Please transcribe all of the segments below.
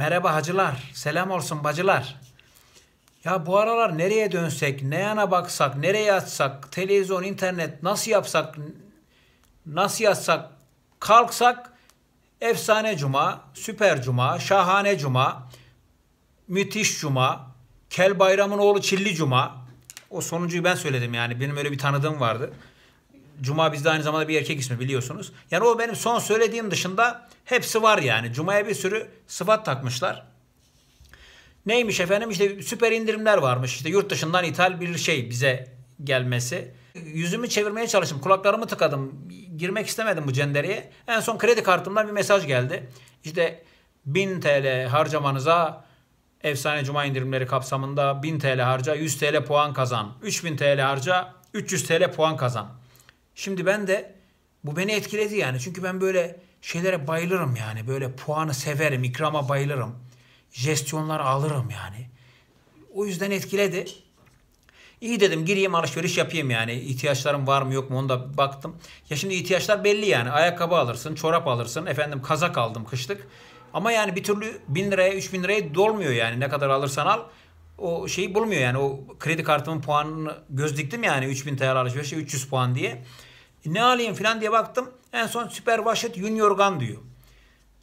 Merhaba hacılar, selam olsun bacılar. Ya bu aralar nereye dönsek, ne yana baksak, nereye açsak, televizyon, internet nasıl yapsak, nasıl yatsak, kalksak efsane cuma, süper cuma, şahane cuma, müthiş cuma, kel bayramın oğlu çilli cuma. O sonuncuyu ben söyledim yani benim öyle bir tanıdığım vardı. Cuma bizde aynı zamanda bir erkek ismi biliyorsunuz. Yani o benim son söylediğim dışında hepsi var yani. Cuma'ya bir sürü sıfat takmışlar. Neymiş efendim işte süper indirimler varmış. İşte yurt dışından ithal bir şey bize gelmesi. Yüzümü çevirmeye çalıştım. Kulaklarımı tıkadım. Girmek istemedim bu cendereye. En son kredi kartımdan bir mesaj geldi. İşte 1000 TL harcamanıza efsane cuma indirimleri kapsamında 1000 TL harca 100 TL puan kazan. 3000 TL harca 300 TL puan kazan. Şimdi ben de bu beni etkiledi yani. Çünkü ben böyle şeylere bayılırım yani. Böyle puanı severim, ikrama bayılırım. Jestiyonlar alırım yani. O yüzden etkiledi. İyi dedim gireyim alışveriş yapayım yani. İhtiyaçlarım var mı yok mu onu da baktım. Ya şimdi ihtiyaçlar belli yani. Ayakkabı alırsın, çorap alırsın. Efendim kazak aldım kışlık. Ama yani bir türlü 1000 liraya 3000 liraya dolmuyor yani. Ne kadar alırsan al o şeyi bulmuyor yani. O kredi kartımın puanını göz diktim yani 3000 TL alışverişe 300 puan diye. E, ne alayım filan diye baktım. En son Süper Wash Junior diyor.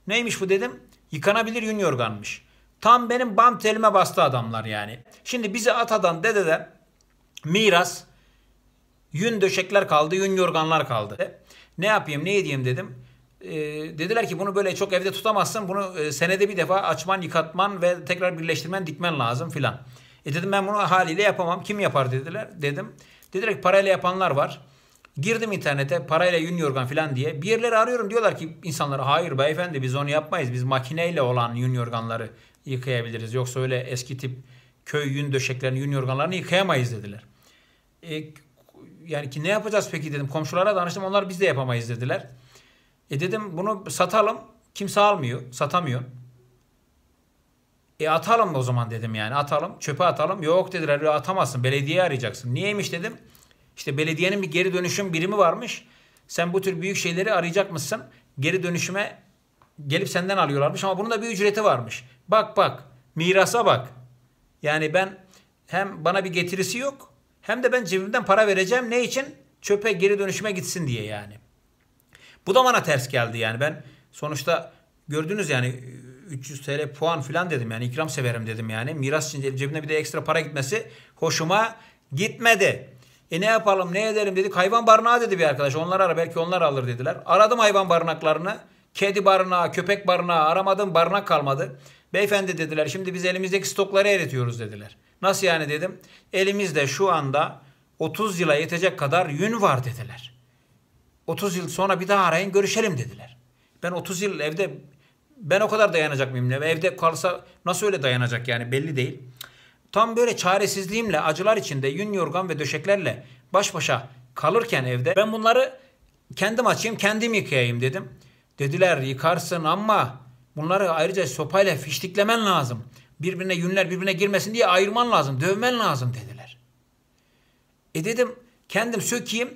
Neymiş bu dedim. Yıkanabilir Junior Gun'mış. Tam benim bam telime bastı adamlar yani. Şimdi bize atadan dededen miras yün döşekler kaldı, yün yorganlar kaldı. Ne yapayım, ne edeyim dedim. E, dediler ki bunu böyle çok evde tutamazsın. Bunu e, senede bir defa açman, yıkatman ve tekrar birleştirmen, dikmen lazım filan. E dedim ben bunu haliyle yapamam. Kim yapar dediler. Dedim. Dediler ki parayla yapanlar var. Girdim internete parayla yün yorgan falan diye. Bir yerleri arıyorum diyorlar ki insanlara hayır beyefendi biz onu yapmayız. Biz makineyle olan yün yorganları yıkayabiliriz. Yoksa öyle eski tip köy yün döşeklerini, yün yorganlarını yıkayamayız dediler. E, yani ki ne yapacağız peki dedim. Komşulara danıştım onlar biz de yapamayız dediler. E dedim bunu satalım. Kimse almıyor, satamıyor. E atalım o zaman dedim yani atalım. Çöpe atalım. Yok dediler atamazsın belediyeyi arayacaksın. Niyeymiş dedim. İşte belediyenin bir geri dönüşüm birimi varmış. Sen bu tür büyük şeyleri arayacak mısın? Geri dönüşüme gelip senden alıyorlarmış ama bunun da bir ücreti varmış. Bak bak mirasa bak. Yani ben hem bana bir getirisi yok hem de ben cebimden para vereceğim. Ne için? Çöpe geri dönüşüme gitsin diye yani. Bu da bana ters geldi yani. Ben sonuçta gördünüz yani 300 e, TL puan filan dedim yani ikram severim dedim yani. Miras için cebine bir de ekstra para gitmesi hoşuma gitmedi. E ne yapalım ne edelim dedi. Hayvan barınağı dedi bir arkadaş. Onlar ara belki onlar alır dediler. Aradım hayvan barınaklarını. Kedi barınağı, köpek barınağı aramadım barınak kalmadı. Beyefendi dediler şimdi biz elimizdeki stokları eritiyoruz dediler. Nasıl yani dedim. Elimizde şu anda 30 yıla yetecek kadar yün var dediler. 30 yıl sonra bir daha arayın görüşelim dediler. Ben 30 yıl evde ben o kadar dayanacak mıyım? Evde kalsa nasıl öyle dayanacak yani belli değil. Tam böyle çaresizliğimle, acılar içinde, yün yorgan ve döşeklerle baş başa kalırken evde ben bunları kendim açayım, kendim yıkayayım dedim. Dediler yıkarsın ama bunları ayrıca sopayla fiştiklemen lazım. Birbirine yünler birbirine girmesin diye ayırman lazım, dövmen lazım dediler. E dedim kendim sökeyim,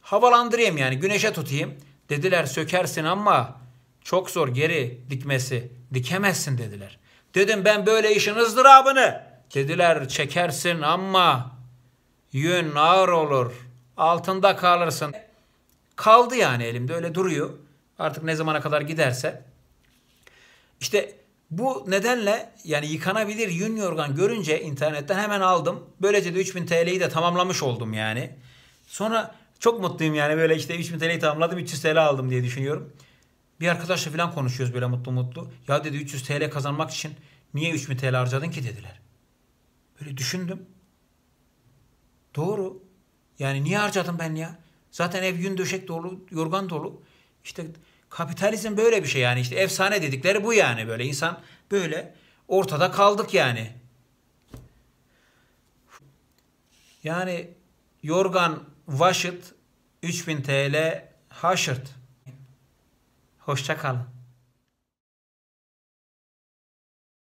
havalandırayım yani güneşe tutayım. Dediler sökersin ama çok zor geri dikmesi, dikemezsin dediler. Dedim ben böyle işin ızdırabını Dediler çekersin ama yün ağır olur. Altında kalırsın. Kaldı yani elimde öyle duruyor. Artık ne zamana kadar giderse. İşte bu nedenle yani yıkanabilir yün yorgan görünce internetten hemen aldım. Böylece de 3000 TL'yi de tamamlamış oldum yani. Sonra çok mutluyum yani böyle işte 3000 TL'yi tamamladım 300 TL aldım diye düşünüyorum. Bir arkadaşla falan konuşuyoruz böyle mutlu mutlu. Ya dedi 300 TL kazanmak için niye 3000 TL harcadın ki dediler. Böyle düşündüm. Doğru. Yani niye harcadım ben ya? Zaten ev yün döşek dolu, yorgan dolu. İşte kapitalizm böyle bir şey yani. İşte efsane dedikleri bu yani böyle. insan böyle ortada kaldık yani. Yani yorgan vaşıt 3000 TL haşırt. Hoşça kalın.